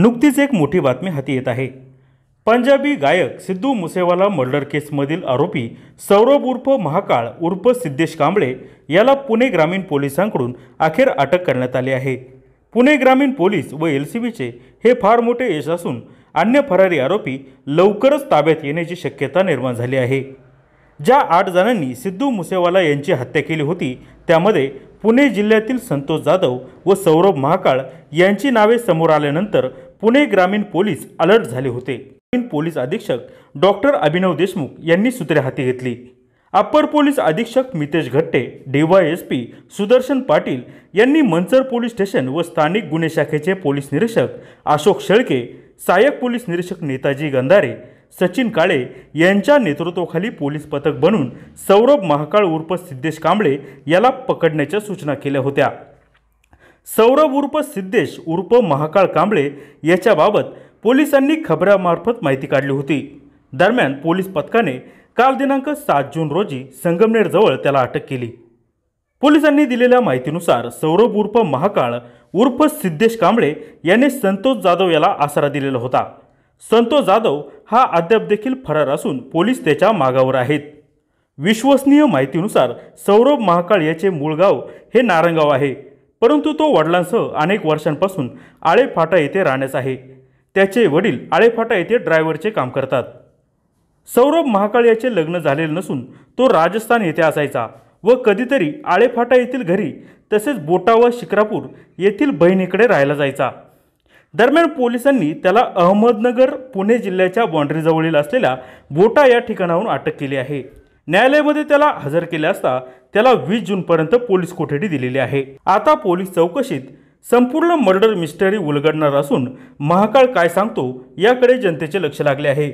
नुकतीच एक मोठी बातमी हाती येत आहे पंजाबी गायक सिद्धू मुसेवाला मर्डर केसमधील आरोपी सौरभ उर्फ महाकाळ उर्फ सिद्धेश कांबळे याला पुणे ग्रामीण पोलिसांकडून अखेर अटक करण्यात आली आहे पुणे ग्रामीण पोलीस व एल सी बीचे हे फार मोठे यश असून अन्य फरारी आरोपी लवकरच ताब्यात येण्याची शक्यता निर्माण झाली आहे ज्या आठ जणांनी सिद्धू मुसेवाला यांची हत्या केली होती त्यामध्ये पुणे जिल्ह्यातील संतोष जाधव व सौरभ महाकाळ यांची नावे समोर आल्यानंतर पुणे ग्रामीण पोलीस अलर्ट झाले होते पोलीस अधीक्षक डॉक्टर अभिनव देशमुख यांनी सूत्रे हाती घेतली अप्पर पोलीस अधीक्षक मितेश घट्टे पी सुदर्शन पाटील यांनी मंचर पोलीस स्टेशन व स्थानिक गुन्हे शाखेचे पोलीस निरीक्षक अशोक शेळके सहाय्यक पोलीस निरीक्षक नेताजी गंधारे सचिन काळे यांच्या नेतृत्वाखाली पोलीस पथक बनून सौरभ महाकाळ उर्फ सिद्धेश कांबळे याला पकडण्याच्या सूचना केल्या होत्या सौरभ उर्फ सिद्धेश उर्फ महाकाळ कांबळे याच्याबाबत पोलिसांनी खबऱ्यामार्फत माहिती काढली होती दरम्यान पोलीस पथकाने काल दिनांक सात जून रोजी संगमनेरजवळ त्याला अटक केली पोलिसांनी दिलेल्या माहितीनुसार सौरभ उर्फ महाकाळ उर्फ सिद्धेश कांबळे याने संतोष जाधव याला आसरा दिलेला होता संतोष जाधव हा अद्याप देखील फरार असून पोलीस त्याच्या मागावर आहेत विश्वसनीय माहितीनुसार सौरभ महाकाळ याचे मूळ गाव हे नारंगाव आहे परंतु तो वडिलांसह अनेक वर्षांपासून आळेफाटा येथे राहण्यास आहे त्याचे वडील आळेफाटा येथे ड्रायव्हरचे काम करतात सौरभ महाकाळ याचे लग्न झालेले नसून तो राजस्थान येथे असायचा व कधीतरी आळेफाटा येथील घरी तसेच बोटा व शिक्रापूर येथील बहिणीकडे राहायला जायचा दरम्यान पोलिसांनी त्याला अहमदनगर पुणे जिल्ह्याच्या बाँड्रीजवळील असलेल्या बोटा या ठिकाणाहून अटक केली आहे न्यायालयामध्ये त्याला हजर केले असता त्याला वीस जूनपर्यंत पोलीस कोठडी दिलेली आहे आता पोलीस चौकशीत संपूर्ण मर्डर मिस्टरी उलगडणार असून महाकाळ काय सांगतो याकडे जनतेचे लक्ष लागले आहे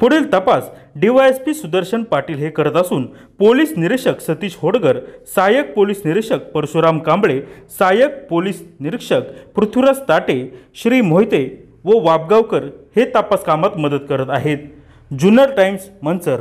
पुढील तपास डीवायएसपी सुदर्शन पाटील हे करत असून पोलीस निरीक्षक सतीश होडगर सहाय्यक पोलीस निरीक्षक परशुराम कांबळे सहाय्यक पोलीस निरीक्षक पृथ्वीराज ताटे श्री मोहिते व वाबगावकर हे तपास कामात मदत करत आहेत जुनर टाइम्स मंचर